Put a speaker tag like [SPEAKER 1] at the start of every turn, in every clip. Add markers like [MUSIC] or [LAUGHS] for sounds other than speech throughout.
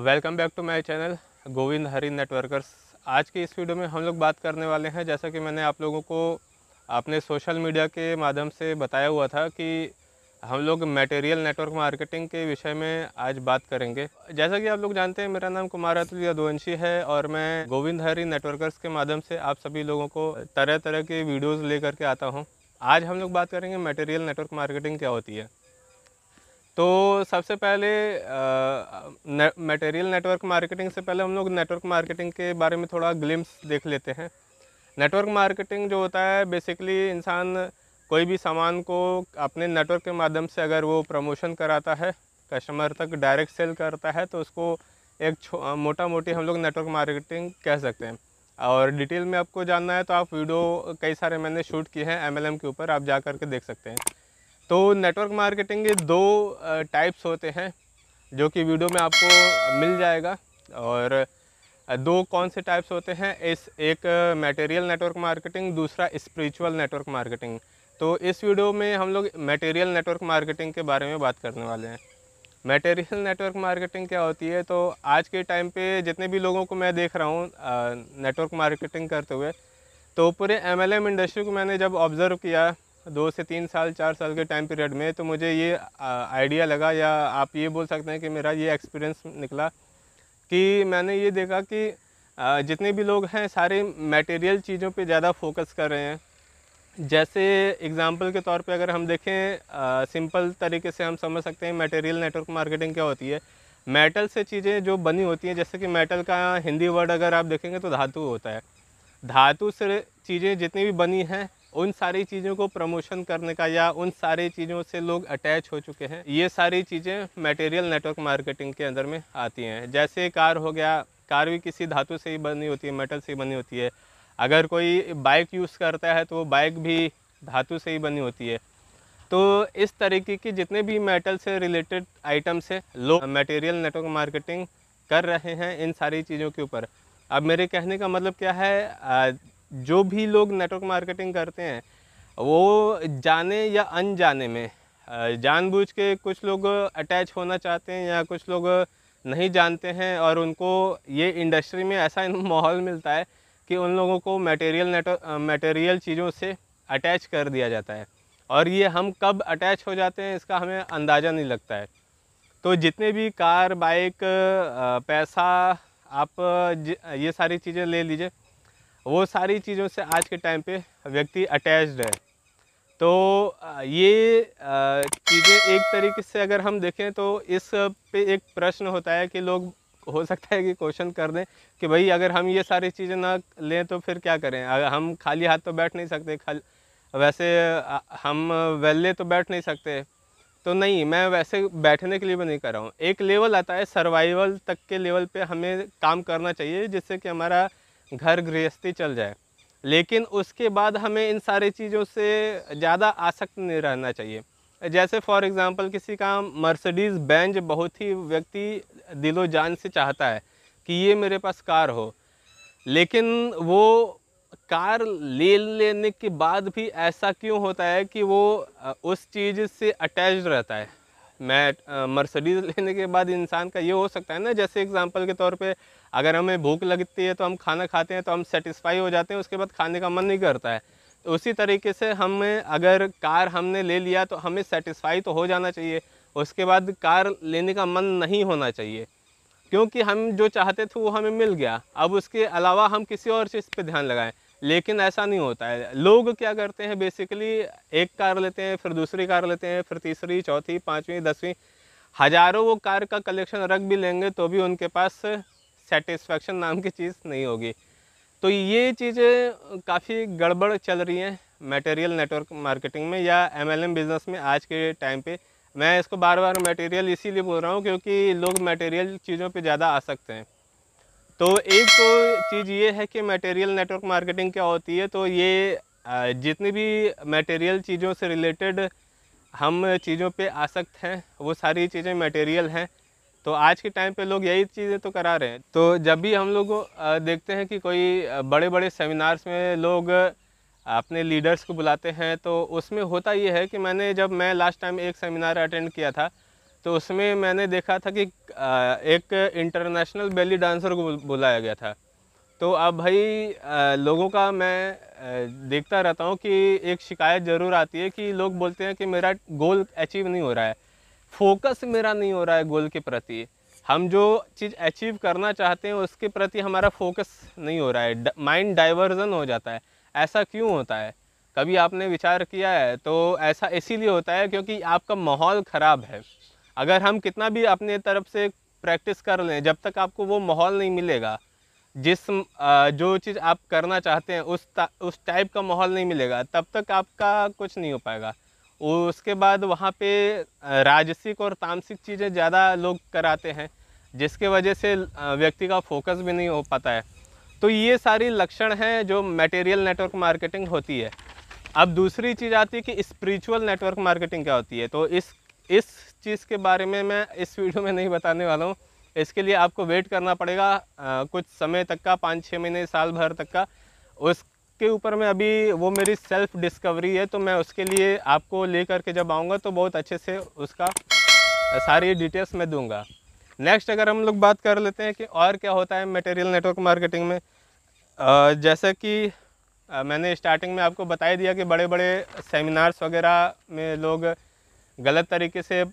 [SPEAKER 1] welcome back to my channel Govind Hari networkers आज की इस वीडियो में हम लोग बात करने वाले हैं जैसा कि मैंने आप लोगों को अपने सोशल मीडिया के माध्यम से बताया हुआ था कि हम लोग मटेरियल नेटवर्क मार्केटिंग के विषय में आज बात करेंगे जैसा कि आप लोग जानते हैं मेरा नाम कुमार अतुल यदुवंशी है और मैं गोविंद हरी नेटवर्कर्स के माध्यम से आप सभी लोगों को तरह तरह के वीडियोज़ ले करके आता हूँ आज हम लोग बात करेंगे मटेरियल नेटवर्क मार्केटिंग क्या होती है तो सबसे पहले मटेरियल नेटवर्क मार्केटिंग से पहले हम लोग नेटवर्क मार्केटिंग के बारे में थोड़ा ग्लिम्स देख लेते हैं नेटवर्क मार्केटिंग जो होता है बेसिकली इंसान कोई भी सामान को अपने नेटवर्क के माध्यम से अगर वो प्रमोशन कराता है कस्टमर तक डायरेक्ट सेल करता है तो उसको एक मोटा मोटी हम लोग नेटवर्क मार्केटिंग कह सकते हैं और डिटेल में आपको जानना है तो आप वीडियो कई सारे मैंने शूट किए हैं एमएलएम के ऊपर आप जा कर के देख सकते हैं तो नेटवर्क मार्केटिंग के दो टाइप्स होते हैं जो कि वीडियो में आपको मिल जाएगा और दो कौन से टाइप्स होते हैं इस एक मटेरियल नेटवर्क मार्केटिंग दूसरा स्पिरिचुअल नेटवर्क मार्केटिंग तो इस वीडियो में हम लोग मटेरियल नेटवर्क मार्केटिंग के बारे में बात करने वाले हैं मटेरियल नेटवर्क मार्केटिंग क्या होती है तो आज के टाइम पे जितने भी लोगों को मैं देख रहा हूँ नेटवर्क मार्केटिंग करते हुए तो पूरे एम इंडस्ट्री को मैंने जब ऑब्ज़र्व किया दो से तीन साल चार साल के टाइम पीरियड में तो मुझे ये आइडिया लगा या आप ये बोल सकते हैं कि मेरा ये एक्सपीरियंस निकला कि मैंने ये देखा कि जितने भी लोग हैं सारे मटेरियल चीज़ों पे ज़्यादा फोकस कर रहे हैं जैसे एग्जांपल के तौर पे अगर हम देखें सिंपल तरीके से हम समझ सकते हैं मटेरियल नेटवर्क मार्केटिंग क्या होती है मेटल से चीज़ें जो बनी होती हैं जैसे कि मेटल का हिंदी वर्ड अगर आप देखेंगे तो धातु होता है धातु से चीज़ें जितनी भी बनी हैं उन सारी चीज़ों को प्रमोशन करने का या उन सारी चीज़ों से लोग अटैच हो चुके हैं ये सारी चीज़ें मटेरियल नेटवर्क मार्केटिंग के अंदर में आती हैं जैसे कार हो गया कार भी किसी धातु से ही बनी होती है मेटल से ही बनी होती है अगर कोई बाइक यूज़ करता है तो वो बाइक भी धातु से ही बनी होती है तो इस तरीके की जितने भी मेटल से रिलेटेड आइटम्स हैं लोग मटेरियल नेटवर्क मार्केटिंग कर रहे हैं इन सारी चीज़ों के ऊपर अब मेरे कहने का मतलब क्या है जो भी लोग नेटवर्क मार्केटिंग करते हैं वो जाने या अनजाने में जानबूझ के कुछ लोग अटैच होना चाहते हैं या कुछ लोग नहीं जानते हैं और उनको ये इंडस्ट्री में ऐसा [LAUGHS] माहौल मिलता है कि उन लोगों को मटेरियल नेटवर्क मटेरियल चीज़ों से अटैच कर दिया जाता है और ये हम कब अटैच हो जाते हैं इसका हमें अंदाज़ा नहीं लगता है तो जितने भी कार बाइक पैसा आप ये सारी चीज़ें ले लीजिए वो सारी चीज़ों से आज के टाइम पे व्यक्ति अटैच्ड है तो ये चीज़ें एक तरीके से अगर हम देखें तो इस पे एक प्रश्न होता है कि लोग हो सकता है कि क्वेश्चन कर दें कि भाई अगर हम ये सारी चीज़ें ना लें तो फिर क्या करें अगर हम खाली हाथ तो बैठ नहीं सकते खाली वैसे हम वेल्ले तो बैठ नहीं सकते तो नहीं मैं वैसे बैठने के लिए भी नहीं कर रहा हूँ एक लेवल आता है सर्वाइवल तक के लेवल पे हमें काम करना चाहिए जिससे कि हमारा घर गृहस्थी चल जाए लेकिन उसके बाद हमें इन सारी चीज़ों से ज़्यादा आसक्त नहीं रहना चाहिए जैसे फॉर एग्ज़ाम्पल किसी का मर्सडीज़ बेंज बहुत ही व्यक्ति दिलो जान से चाहता है कि ये मेरे पास कार हो लेकिन वो कार ले लेने के बाद भी ऐसा क्यों होता है कि वो उस चीज़ से अटैच रहता है मैं मर्सडीज़ [LAUGHS] लेने के बाद इंसान का ये हो सकता है ना जैसे एग्ज़ाम्पल के तौर पे अगर हमें भूख लगती है तो हम खाना खाते हैं तो हम सेटिस्फाई हो जाते हैं उसके बाद खाने का मन नहीं करता है तो उसी तरीके से हमें अगर कार हमने ले लिया तो हमें सेटिस्फाई तो हो जाना चाहिए उसके बाद कार लेने का मन नहीं होना चाहिए क्योंकि हम जो चाहते थे वो हमें मिल गया अब उसके अलावा हम किसी और चीज़ पे ध्यान लगाएं लेकिन ऐसा नहीं होता है लोग क्या करते हैं बेसिकली एक कार लेते हैं फिर दूसरी कार लेते हैं फिर तीसरी चौथी पाँचवीं दसवीं हज़ारों वो कार का कलेक्शन रख भी लेंगे तो भी उनके पास सेटिस्फैक्शन नाम की चीज़ नहीं होगी तो ये चीज़ें काफ़ी गड़बड़ चल रही हैं मटेरियल नेटवर्क मार्केटिंग में या एमएलएम बिज़नेस में आज के टाइम पे मैं इसको बार बार मटेरियल इसीलिए बोल रहा हूँ क्योंकि लोग मटेरियल चीज़ों पे ज़्यादा आ सकते हैं तो एक तो चीज़ ये है कि मटेरियल नेटवर्क मार्केटिंग क्या होती है तो ये जितनी भी मटेरियल चीज़ों से रिलेटेड हम चीज़ों पे आ सकते हैं वो सारी चीज़ें मटेरियल हैं तो आज के टाइम पे लोग यही चीज़ें तो करा रहे हैं तो जब भी हम लोग देखते हैं कि कोई बड़े बड़े सेमिनार्स में लोग अपने लीडर्स को बुलाते हैं तो उसमें होता ये है कि मैंने जब मैं लास्ट टाइम एक सेमिनार अटेंड किया था तो उसमें मैंने देखा था कि एक इंटरनेशनल बेली डांसर को बुलाया गया था तो अब भाई लोगों का मैं देखता रहता हूँ कि एक शिकायत ज़रूर आती है कि लोग बोलते हैं कि मेरा गोल अचीव नहीं हो रहा है फोकस मेरा नहीं हो रहा है गोल के प्रति हम जो चीज़ अचीव करना चाहते हैं उसके प्रति हमारा फोकस नहीं हो रहा है माइंड डाइवर्जन हो जाता है ऐसा क्यों होता है कभी आपने विचार किया है तो ऐसा इसीलिए होता है क्योंकि आपका माहौल ख़राब है अगर हम कितना भी अपने तरफ से प्रैक्टिस कर लें जब तक आपको वो माहौल नहीं मिलेगा जिस जो चीज़ आप करना चाहते हैं उस उस टाइप का माहौल नहीं मिलेगा तब तक आपका कुछ नहीं हो पाएगा उसके बाद वहाँ पे राजसिक और तामसिक चीज़ें ज़्यादा लोग कराते हैं जिसके वजह से व्यक्ति का फोकस भी नहीं हो पाता है तो ये सारी लक्षण हैं जो मटेरियल नेटवर्क मार्केटिंग होती है अब दूसरी चीज़ आती है कि स्पिरिचुअल नेटवर्क मार्केटिंग क्या होती है तो इस इस चीज़ के बारे में मैं इस वीडियो में नहीं बताने वाला हूँ इसके लिए आपको वेट करना पड़ेगा आ, कुछ समय तक का पाँच छः महीने साल भर तक का उस के ऊपर मैं अभी वो मेरी सेल्फ डिस्कवरी है तो मैं उसके लिए आपको ले करके जब आऊँगा तो बहुत अच्छे से उसका सारी डिटेल्स मैं दूंगा नेक्स्ट अगर हम लोग बात कर लेते हैं कि और क्या होता है मटेरियल नेटवर्क मार्केटिंग में जैसा कि मैंने स्टार्टिंग में आपको बता दिया कि बड़े बड़े सेमिनार्स वगैरह में लोग गलत तरीके से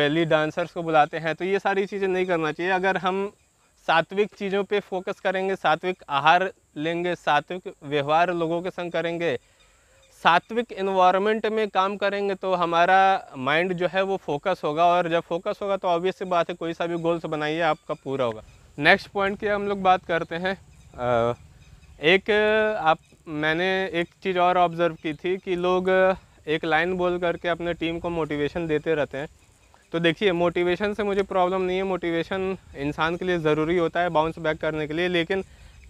[SPEAKER 1] बेली डांसर्स को बुलाते हैं तो ये सारी चीज़ें नहीं करना चाहिए अगर हम सात्विक चीज़ों पे फोकस करेंगे सात्विक आहार लेंगे सात्विक व्यवहार लोगों के संग करेंगे सात्विक इन्वायरमेंट में काम करेंगे तो हमारा माइंड जो है वो फोकस होगा और जब फोकस होगा तो ऑब्वियस सी बात है कोई सा भी गोल्स बनाइए आपका पूरा होगा नेक्स्ट पॉइंट की हम लोग बात करते हैं एक आप मैंने एक चीज़ और ऑब्ज़र्व की थी कि लोग एक लाइन बोल करके अपने टीम को मोटिवेशन देते रहते हैं तो देखिए मोटिवेशन से मुझे प्रॉब्लम नहीं है मोटिवेशन इंसान के लिए ज़रूरी होता है बाउंस बैक करने के लिए लेकिन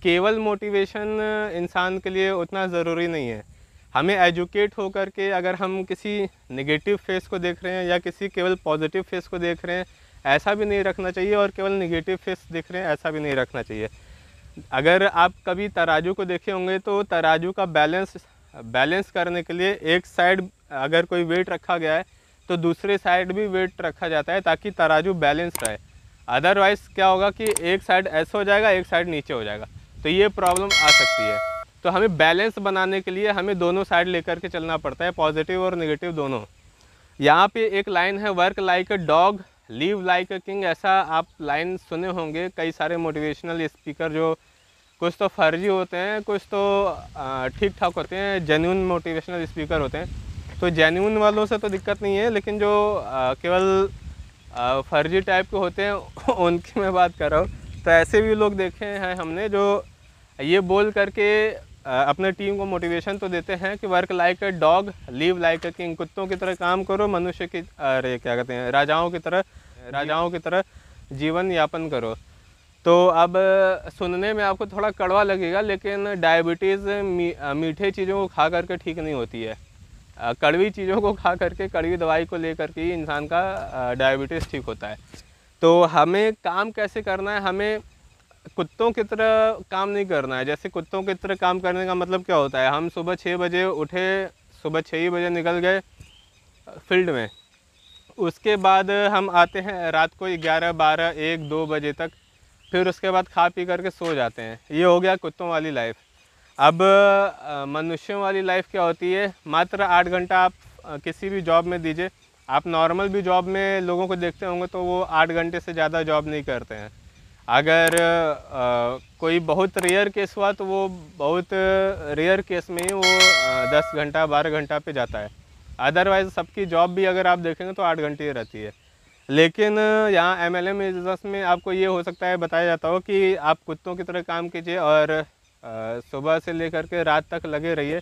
[SPEAKER 1] केवल मोटिवेशन इंसान के लिए उतना ज़रूरी नहीं है हमें एजुकेट होकर के अगर हम किसी नेगेटिव फेस को देख रहे हैं या किसी केवल पॉजिटिव फेस को देख रहे हैं ऐसा भी नहीं रखना चाहिए और केवल नेगेटिव फेस देख रहे हैं ऐसा भी नहीं रखना चाहिए अगर आप कभी तराजू को देखे होंगे तो तराजू का बैलेंस बैलेंस करने के लिए एक साइड अगर कोई वेट रखा गया है तो दूसरे साइड भी वेट रखा जाता है ताकि तराजू बैलेंस रहे अदरवाइज़ क्या होगा कि एक साइड ऐसा हो जाएगा एक साइड नीचे हो जाएगा तो ये प्रॉब्लम आ सकती है तो हमें बैलेंस बनाने के लिए हमें दोनों साइड लेकर के चलना पड़ता है पॉजिटिव और नेगेटिव दोनों यहाँ पे एक लाइन है work like a dog live like a king ऐसा आप लाइन सुने होंगे कई सारे मोटिवेशनल स्पीकर जो कुछ तो फर्जी होते हैं कुछ तो ठीक ठाक होते हैं जेन्यून मोटिवेशनल स्पीकर होते हैं तो जेन्यून वालों से तो दिक्कत नहीं है लेकिन जो केवल फर्जी टाइप के होते हैं [LAUGHS] उनकी मैं बात कर रहा हूँ तो ऐसे भी लोग देखे हैं हमने जो ये बोल करके अपने टीम को मोटिवेशन तो देते हैं कि work like a dog live like a king कुत्तों की तरह काम करो मनुष्य की अरे क्या कहते हैं राजाओं की तरह राजाओं की तरह जीवन यापन करो तो अब सुनने में आपको थोड़ा कड़वा लगेगा लेकिन डायबिटीज़ मी, मीठे चीज़ों को खा करके ठीक नहीं होती है कड़वी चीज़ों को खा करके कड़वी दवाई को लेकर के इंसान का डायबिटीज़ ठीक होता है तो हमें काम कैसे करना है हमें कुत्तों की तरह काम नहीं करना है जैसे कुत्तों की तरह काम करने का मतलब क्या होता है हम सुबह छः बजे उठे सुबह छः ही बजे निकल गए फील्ड में उसके बाद हम आते हैं रात को ग्यारह बारह एक दो बजे तक फिर उसके बाद खा पी करके सो जाते हैं ये हो गया कुत्तों वाली लाइफ अब मनुष्यों वाली लाइफ क्या होती है मात्र आठ घंटा आप किसी भी जॉब में दीजिए आप नॉर्मल भी जॉब में लोगों को देखते होंगे तो वो आठ घंटे से ज़्यादा जॉब नहीं करते हैं अगर आ, कोई बहुत रेयर केस हुआ तो वो बहुत रेयर केस में ही वो दस घंटा बारह घंटा पे जाता है अदरवाइज सबकी जॉब भी अगर आप देखेंगे तो आठ घंटे ही रहती है लेकिन यहाँ एम एल में आपको ये हो सकता है बताया जाता हो कि आप कुत्तों की तरह काम कीजिए और सुबह से लेकर के रात तक लगे रहिए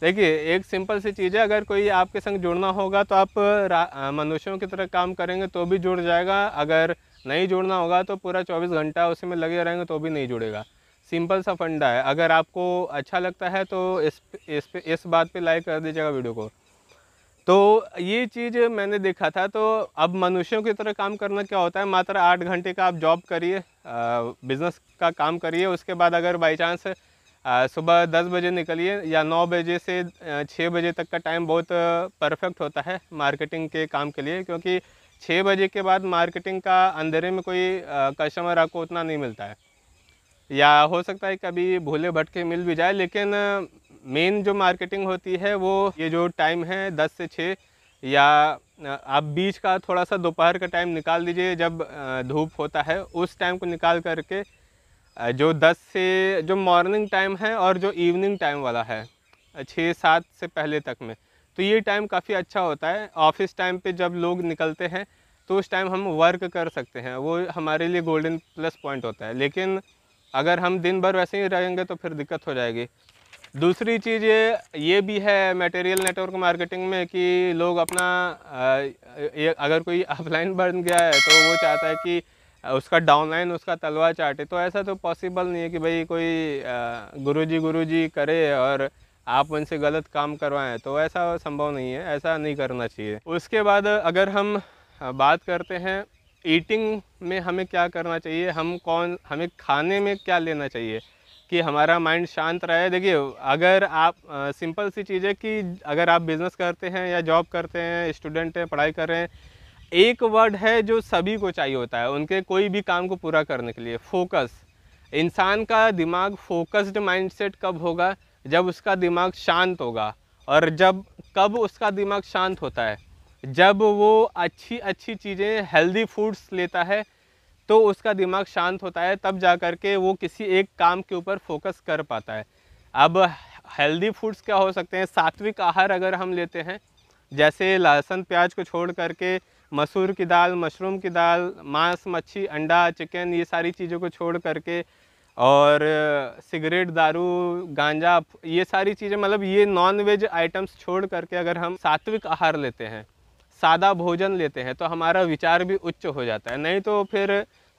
[SPEAKER 1] देखिए एक सिंपल सी चीज़ है अगर कोई आपके संग जुड़ना होगा तो आप मनुष्यों की तरह काम करेंगे तो भी जुड़ जाएगा अगर नहीं जुड़ना होगा तो पूरा 24 घंटा उसी में लगे रहेंगे तो भी नहीं जुड़ेगा सिंपल सा फंडा है अगर आपको अच्छा लगता है तो इस इस पे इस बात पे लाइक कर दीजिएगा वीडियो को तो ये चीज़ मैंने देखा था तो अब मनुष्यों की तरह काम करना क्या होता है मात्र आठ घंटे का आप जॉब करिए बिज़नेस का काम करिए उसके बाद अगर बाई चांस सुबह दस बजे निकलिए या नौ बजे से छः बजे तक का टाइम बहुत परफेक्ट होता है मार्केटिंग के काम के लिए क्योंकि छः बजे के बाद मार्केटिंग का अंधेरे में कोई कस्टमर आपको उतना नहीं मिलता है या हो सकता है कभी भूले भटके मिल भी जाए लेकिन मेन जो मार्केटिंग होती है वो ये जो टाइम है दस से छः या आप बीच का थोड़ा सा दोपहर का टाइम निकाल दीजिए जब धूप होता है उस टाइम को निकाल करके जो 10 से जो मॉर्निंग टाइम है और जो इवनिंग टाइम वाला है छः सात से पहले तक में तो ये टाइम काफ़ी अच्छा होता है ऑफिस टाइम पे जब लोग निकलते हैं तो उस टाइम हम वर्क कर सकते हैं वो हमारे लिए गोल्डन प्लस पॉइंट होता है लेकिन अगर हम दिन भर वैसे ही रहेंगे तो फिर दिक्कत हो जाएगी दूसरी चीज़ ये भी है मटेरियल नेटवर्क मार्केटिंग में कि लोग अपना ये अगर कोई ऑफलाइन [LAUGHS] बन गया है तो वो चाहता है कि उसका डाउनलाइन उसका तलवा चाटे तो ऐसा तो पॉसिबल नहीं है कि भाई कोई गुरुजी गुरुजी करे और आप उनसे गलत काम करवाएं तो ऐसा संभव नहीं है ऐसा नहीं करना चाहिए उसके बाद अगर हम बात करते हैं ईटिंग में हमें क्या करना चाहिए हम कौन हमें खाने में क्या लेना चाहिए कि हमारा माइंड शांत रहे देखिए अगर आप आ, सिंपल सी चीज़ है कि अगर आप बिज़नेस करते हैं या जॉब करते हैं स्टूडेंट हैं पढ़ाई कर रहे हैं एक वर्ड है जो सभी को चाहिए होता है उनके कोई भी काम को पूरा करने के लिए फोकस इंसान का दिमाग फोकस्ड माइंडसेट कब होगा जब उसका दिमाग शांत होगा और जब कब उसका दिमाग शांत होता है जब वो अच्छी अच्छी चीज़ें हेल्दी फूड्स लेता है तो उसका दिमाग शांत होता है तब जा कर के वो किसी एक काम के ऊपर फोकस कर पाता है अब हेल्दी फूड्स क्या हो सकते हैं सात्विक आहार अगर हम लेते हैं जैसे लहसुन प्याज को छोड़ करके मसूर की दाल मशरूम की दाल मांस मच्छी अंडा चिकन ये सारी चीज़ों को छोड़ करके और सिगरेट दारू गांजा ये सारी चीज़ें मतलब ये नॉन वेज आइटम्स छोड़ करके अगर हम सात्विक आहार लेते हैं सादा भोजन लेते हैं तो हमारा विचार भी उच्च हो जाता है नहीं तो फिर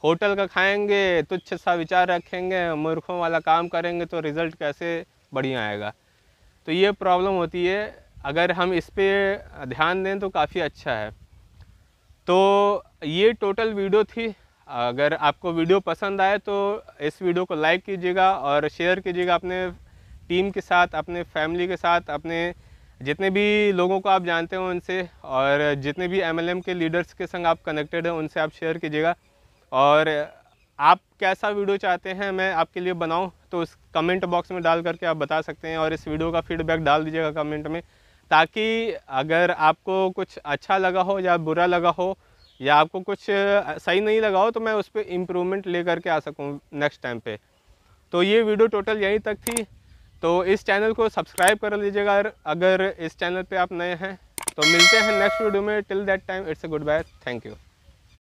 [SPEAKER 1] होटल का खाएंगे तुच्छ सा विचार रखेंगे मूर्खों वाला काम करेंगे तो रिज़ल्ट कैसे बढ़िया आएगा तो ये प्रॉब्लम होती है अगर हम इस पर ध्यान दें तो काफ़ी अच्छा है तो ये टोटल वीडियो थी अगर आपको वीडियो पसंद आए तो इस वीडियो को लाइक कीजिएगा और शेयर कीजिएगा अपने टीम के साथ अपने फैमिली के साथ अपने जितने भी लोगों को आप जानते हो उनसे और जितने भी एमएलएम के लीडर्स के संग आप कनेक्टेड हैं उनसे आप शेयर कीजिएगा और आप कैसा वीडियो चाहते हैं मैं आपके लिए बनाऊं तो उस कमेंट बॉक्स में डाल करके आप बता सकते हैं और इस वीडियो का फीडबैक डाल दीजिएगा कमेंट में ताकि अगर आपको कुछ अच्छा लगा हो या बुरा लगा हो या आपको कुछ सही नहीं लगा हो तो मैं उस पर इम्प्रूवमेंट ले करके आ सकूँ नेक्स्ट टाइम पर तो ये वीडियो टोटल यहीं तक थी तो इस चैनल को सब्सक्राइब कर लीजिएगा अगर इस चैनल पे आप नए हैं तो मिलते हैं नेक्स्ट वीडियो में till that time it's a good bye thank you